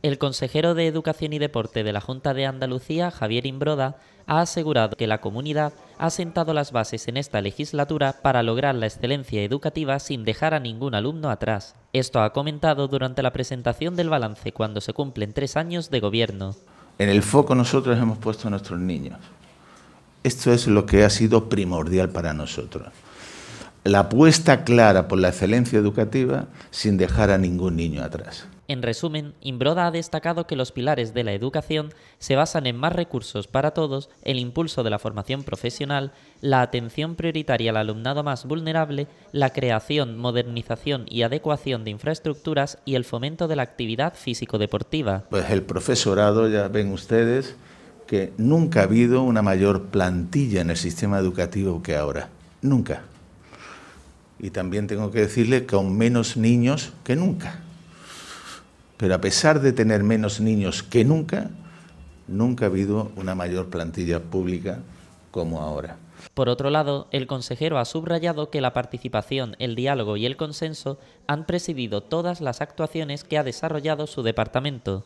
El consejero de Educación y Deporte de la Junta de Andalucía, Javier Imbroda, ha asegurado que la comunidad ha sentado las bases en esta legislatura para lograr la excelencia educativa sin dejar a ningún alumno atrás. Esto ha comentado durante la presentación del balance cuando se cumplen tres años de gobierno. En el foco nosotros hemos puesto a nuestros niños. Esto es lo que ha sido primordial para nosotros la apuesta clara por la excelencia educativa sin dejar a ningún niño atrás. En resumen, Imbroda ha destacado que los pilares de la educación se basan en más recursos para todos, el impulso de la formación profesional, la atención prioritaria al alumnado más vulnerable, la creación, modernización y adecuación de infraestructuras y el fomento de la actividad físico-deportiva. Pues el profesorado, ya ven ustedes, que nunca ha habido una mayor plantilla en el sistema educativo que ahora. Nunca y también tengo que decirle que con menos niños que nunca. Pero a pesar de tener menos niños que nunca, nunca ha habido una mayor plantilla pública como ahora. Por otro lado, el consejero ha subrayado que la participación, el diálogo y el consenso han presidido todas las actuaciones que ha desarrollado su departamento.